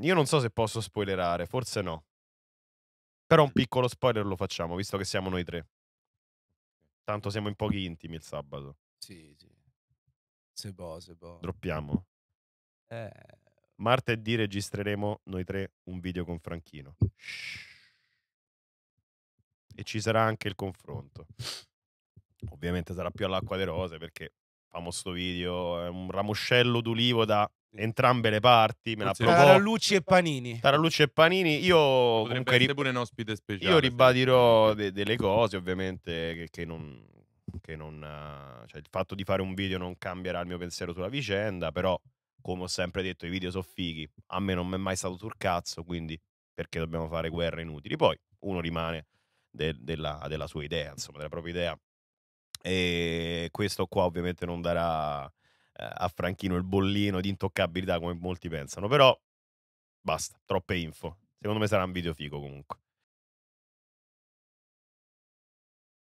Io non so se posso spoilerare, forse no. Però un piccolo spoiler lo facciamo, visto che siamo noi tre. Tanto siamo in pochi intimi il sabato. Sì, sì. Se può, se può. Droppiamo. Eh. Martedì registreremo noi tre un video con Franchino. E ci sarà anche il confronto. Ovviamente sarà più all'acqua delle rose perché famo sto video, è un ramoscello d'ulivo da entrambe le parti. Me la provò. Tarallucci e Panini. Tarallucci e Panini. Io Potrebbe comunque ri- pure un ospite speciale. Io ribadirò de- delle cose, ovviamente, che, che non. Che non cioè, il fatto di fare un video non cambierà il mio pensiero sulla vicenda, però, come ho sempre detto, i video sono fighi. A me non mi è mai stato sul cazzo, quindi perché dobbiamo fare guerre inutili? Poi uno rimane de- della, della sua idea, insomma, della propria idea. E questo qua ovviamente non darà eh, a Franchino il bollino di intoccabilità come molti pensano, però basta, troppe info. Secondo me sarà un video figo comunque.